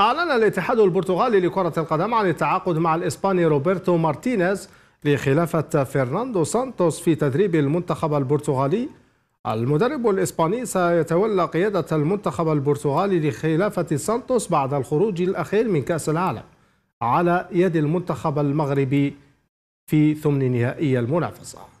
أعلن الاتحاد البرتغالي لكرة القدم عن التعاقد مع الإسباني روبرتو مارتينيز لخلافة فرناندو سانتوس في تدريب المنتخب البرتغالي المدرب الإسباني سيتولى قيادة المنتخب البرتغالي لخلافة سانتوس بعد الخروج الأخير من كأس العالم على يد المنتخب المغربي في ثمن نهائي المنافسة